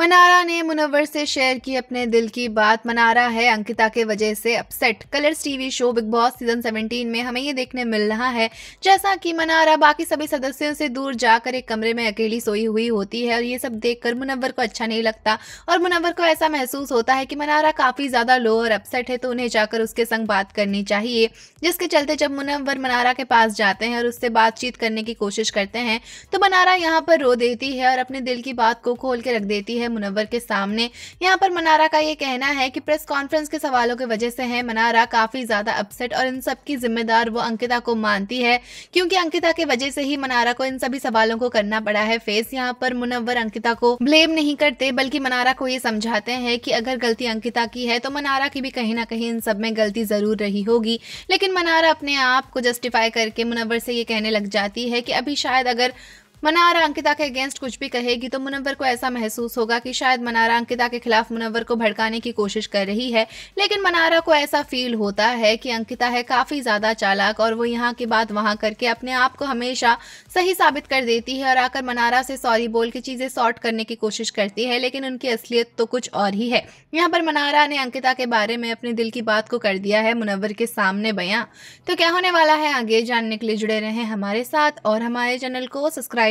मनारा ने मुनवर से शेयर की अपने दिल की बात मनारा है अंकिता के वजह से upset Colors TV show Bigg Boss season 17 में हमें ये देखने मिल रहा है जैसा कि मनारा बाकी सभी सदस्यों से दूर जाकर एक कमरे में अकेली सोई हुई होती है और ये सब देखकर मुनवर को अच्छा नहीं लगता और मुनवर को ऐसा महसूस होता है कि मनारा काफ़ी ज़्यादा लो और अपसेट है तो उन्हें जाकर उसके संग बात करनी चाहिए जिसके चलते जब मुनवर मनारा के पास जाते हैं और उससे बातचीत करने की कोशिश करते हैं तो मनारा यहाँ पर रो देती है और अपने दिल की बात को खोल के रख देती है है मुनवर के सामने यहाँ पर मनारा का ये कहना है कि प्रेस कॉन्फ्रेंस के सवालों की वजह से है मनारा काफ़ी ज़्यादा अपसेट और इन सब की जिम्मेदार वो अंकिता को मानती है क्योंकि अंकिता के वजह से ही मनारा को इन सभी सवालों को करना पड़ा है फेस यहाँ पर मुनवर अंकिता को ब्लेम नहीं करते बल्कि मनारा को ये समझाते हैं कि अगर गलती अंकिता की है तो मनारा की भी कहीं ना कहीं इन सब में गलती ज़रूर रही होगी लेकिन मनारा अपने आप को जस्टिफाई करके मुनवर से ये कहने लग जाती है कि अभी शायद अगर मनारा अंकिता के अगेंस्ट कुछ भी कहेगी तो मुनव्वर को ऐसा महसूस होगा कि शायद मनारा अंकिता के खिलाफ मुनव्वर को भड़काने की कोशिश कर रही है लेकिन मनारा को ऐसा फील होता है कि अंकिता है काफ़ी ज़्यादा चालाक और वो यहाँ की बात वहाँ करके अपने आप को हमेशा सही साबित कर देती है और आकर मनारा से सॉरी बोल के चीज़ें सॉर्ट करने की कोशिश करती है लेकिन उनकी असलियत तो कुछ और ही है यहाँ पर मनारा ने अंकिता के बारे में अपने दिल की बात को कर दिया है मुनव्वर के सामने बयां तो क्या होने वाला है आगे जानने के लिए जुड़े रहे हमारे साथ और हमारे चैनल को सब्सक्राइब